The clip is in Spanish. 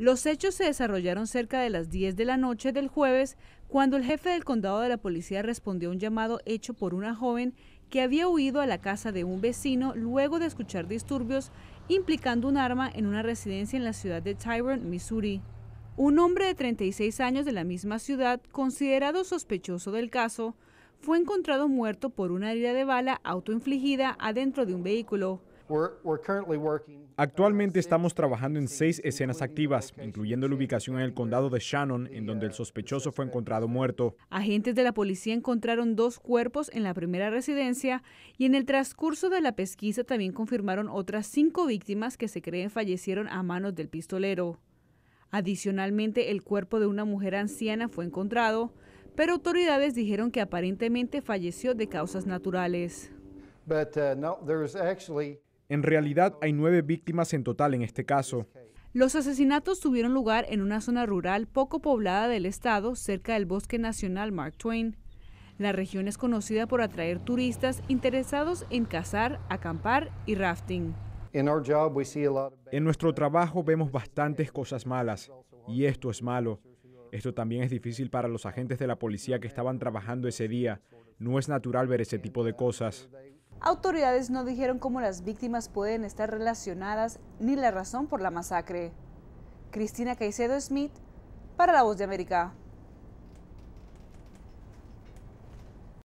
Los hechos se desarrollaron cerca de las 10 de la noche del jueves, cuando el jefe del condado de la policía respondió a un llamado hecho por una joven que había huido a la casa de un vecino luego de escuchar disturbios implicando un arma en una residencia en la ciudad de Tyrone, Missouri. Un hombre de 36 años de la misma ciudad, considerado sospechoso del caso, fue encontrado muerto por una herida de bala autoinfligida adentro de un vehículo. Uh, Actualmente estamos trabajando en seis escenas activas, incluyendo la ubicación en el condado de Shannon, en donde el uh, sospechoso fue encontrado muerto. Agentes de la policía encontraron dos cuerpos en la primera residencia y en el transcurso de la pesquisa también confirmaron otras cinco víctimas que se creen fallecieron a manos del pistolero. Adicionalmente, el cuerpo de una mujer anciana fue encontrado, pero autoridades dijeron que aparentemente falleció de causas naturales. Uh, en realidad hay nueve víctimas en total en este caso. Los asesinatos tuvieron lugar en una zona rural poco poblada del estado, cerca del Bosque Nacional Mark Twain. La región es conocida por atraer turistas interesados en cazar, acampar y rafting. En nuestro trabajo vemos bastantes cosas malas y esto es malo. Esto también es difícil para los agentes de la policía que estaban trabajando ese día. No es natural ver ese tipo de cosas. Autoridades no dijeron cómo las víctimas pueden estar relacionadas ni la razón por la masacre. Cristina Caicedo Smith, para La Voz de América.